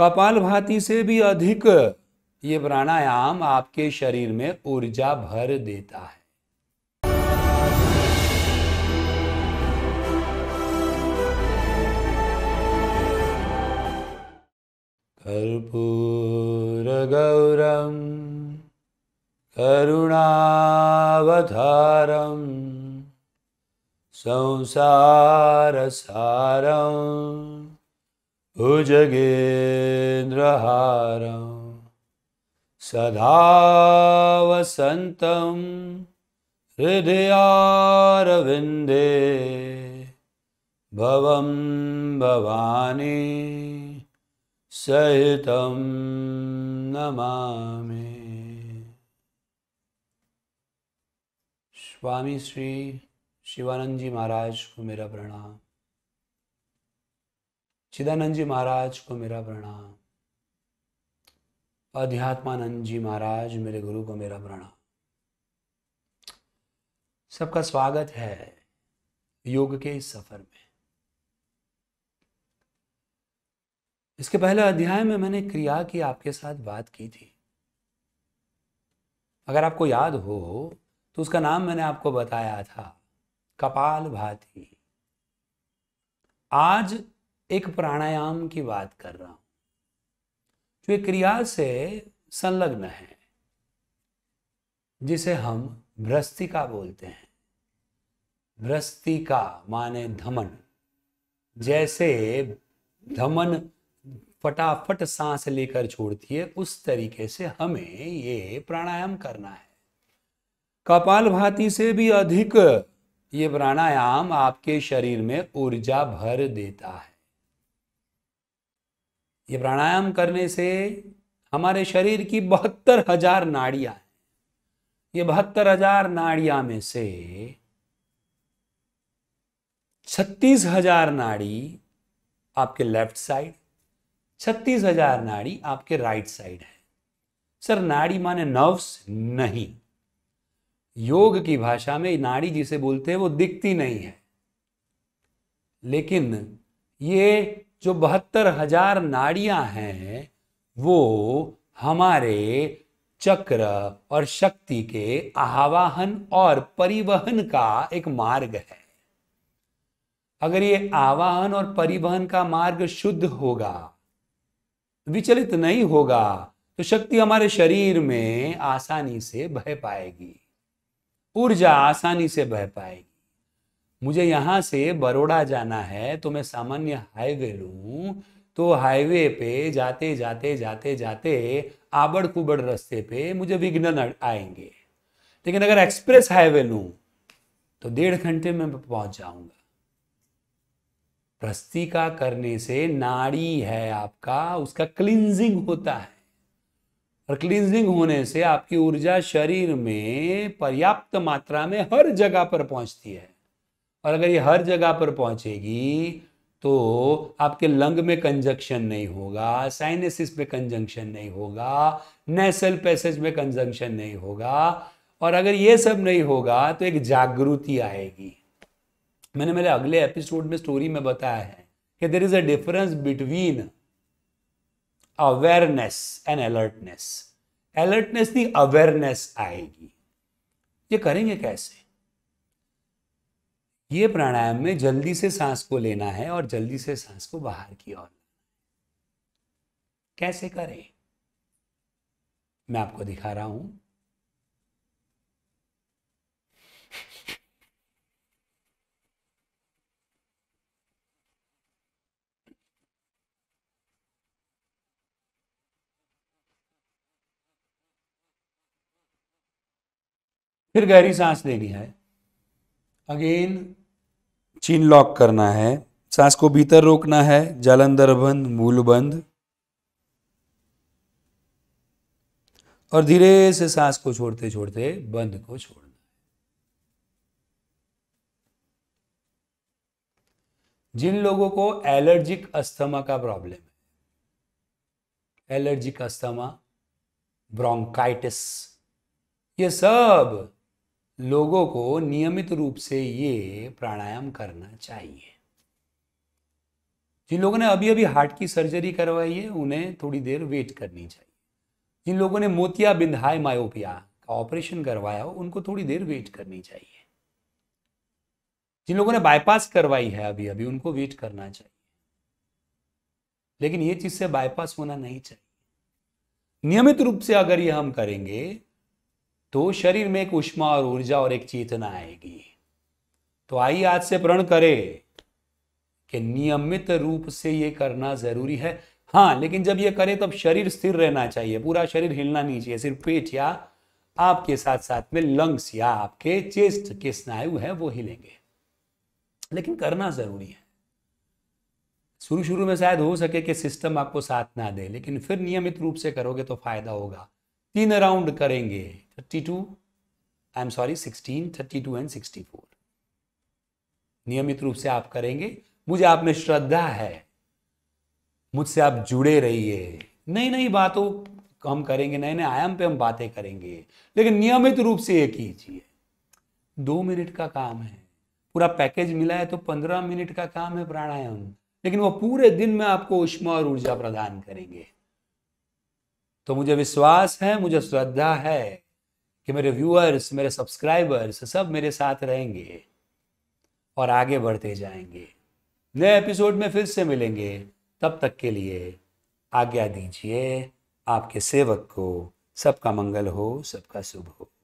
कपाल भाती से भी अधिक ये प्राणायाम आपके शरीर में ऊर्जा भर देता है कर्पूर गौरम करुणावधारम संसार सारम भुजगेन्द्रहारं सदा वस हृदयारविन्दे भवं भवानी सहितं नमामि स्वामी श्री शिवानंद जी महाराज को मेरा प्रणाम चिदानंद जी महाराज को मेरा प्रणाम अध्यात्मानंद जी महाराज मेरे गुरु को मेरा प्रणाम सबका स्वागत है योग के इस सफर में इसके पहले अध्याय में मैंने क्रिया की आपके साथ बात की थी अगर आपको याद हो तो उसका नाम मैंने आपको बताया था कपाल भाती आज एक प्राणायाम की बात कर रहा हूं जो एक क्रिया से संलग्न है जिसे हम भ्रस्तिका बोलते हैं भ्रस्तिका माने धमन जैसे धमन फटाफट सांस लेकर छोड़ती है उस तरीके से हमें ये प्राणायाम करना है कपाल भाती से भी अधिक ये प्राणायाम आपके शरीर में ऊर्जा भर देता है ये प्राणायाम करने से हमारे शरीर की बहत्तर हजार नाड़ियां हैं ये बहत्तर हजार नाड़ियां में से छत्तीस हजार नाड़ी आपके लेफ्ट साइड छत्तीस हजार नाड़ी आपके राइट साइड है सर नाड़ी माने नर्व्स नहीं योग की भाषा में नाड़ी जिसे बोलते हैं वो दिखती नहीं है लेकिन ये जो बहत्तर हजार नाड़ियां हैं वो हमारे चक्र और शक्ति के आवाहन और परिवहन का एक मार्ग है अगर ये आवाहन और परिवहन का मार्ग शुद्ध होगा विचलित नहीं होगा तो शक्ति हमारे शरीर में आसानी से बह पाएगी ऊर्जा आसानी से बह पाएगी मुझे यहाँ से बड़ोड़ा जाना है तो मैं सामान्य हाईवे लू तो हाईवे पे जाते जाते जाते जाते आबड़ कुबड़ रस्ते पे मुझे विघ्न आएंगे लेकिन अगर एक्सप्रेस हाईवे लू तो डेढ़ घंटे में मैं पहुंच जाऊंगा रस्तिका करने से नाड़ी है आपका उसका क्लिनजिंग होता है और क्लिनजिंग होने से आपकी ऊर्जा शरीर में पर्याप्त मात्रा में हर जगह पर पहुंचती है और अगर ये हर जगह पर पहुंचेगी तो आपके लंग में कंजक्शन नहीं होगा साइनेसिस में कंजंक्शन नहीं होगा नेसल पैसेज में कंजंक्शन नहीं होगा और अगर ये सब नहीं होगा तो एक जागृति आएगी मैंने मेरे अगले एपिसोड में स्टोरी में बताया है कि there is a difference between awareness and alertness alertness नहीं अवेयरनेस आएगी ये करेंगे कैसे ये प्राणायाम में जल्दी से सांस को लेना है और जल्दी से सांस को बाहर की ओर कैसे करें मैं आपको दिखा रहा हूं फिर गहरी सांस लेनी है अगेन चीन लॉक करना है सांस को भीतर रोकना है जालंधर बंद मूल बंद और धीरे से सांस को छोड़ते छोड़ते बंद को छोड़ना जिन लोगों को एलर्जिक अस्थमा का प्रॉब्लम है एलर्जिक अस्थमा ब्रोंकाइटिस ये सब लोगों को नियमित रूप से ये प्राणायाम करना चाहिए जिन लोगों ने अभी अभी हार्ट की सर्जरी करवाई है उन्हें थोड़ी देर वेट करनी चाहिए जिन लोगों ने मोतिया हाई मायोपिया का ऑपरेशन करवाया हो उनको थोड़ी देर वेट करनी चाहिए जिन लोगों ने बाईपास करवाई है अभी अभी उनको वेट करना चाहिए लेकिन ये चीज से बाईपास होना नहीं चाहिए नियमित रूप से अगर ये हम करेंगे तो शरीर में एक उष्मा और ऊर्जा और एक चेतना आएगी तो आइए आज से प्रण करें कि नियमित रूप से ये करना जरूरी है हाँ लेकिन जब ये करें तब शरीर स्थिर रहना चाहिए पूरा शरीर हिलना नहीं चाहिए सिर्फ पेट या आपके साथ साथ में लंग्स या आपके चेस्ट के स्नायु है वो हिलेंगे लेकिन करना जरूरी है शुरू शुरू में शायद हो सके कि सिस्टम आपको साथ ना दे लेकिन फिर नियमित रूप से करोगे तो फायदा होगा तीन राउंड करेंगे thirty two I am sorry sixteen thirty two and sixty four नियमित रूप से आप करेंगे मुझे आप में श्रद्धा है मुझसे आप जुड़े रहिए नई नई बातों हम करेंगे नए नए आयाम पे हम बातें करेंगे लेकिन नियमित रूप से ये कीजिए दो मिनट का काम है पूरा पैकेज मिला है तो पंद्रह मिनट का काम है प्राणायाम लेकिन वो पूरे दिन में आपको उष्मा और ऊर्जा प्रदान करेंगे तो मुझे विश्वास है मुझे श्रद्धा है कि मेरे व्यूअर्स मेरे सब्सक्राइबर्स सब मेरे साथ रहेंगे और आगे बढ़ते जाएंगे नए एपिसोड में फिर से मिलेंगे तब तक के लिए आज्ञा दीजिए आपके सेवक को सबका मंगल हो सबका शुभ हो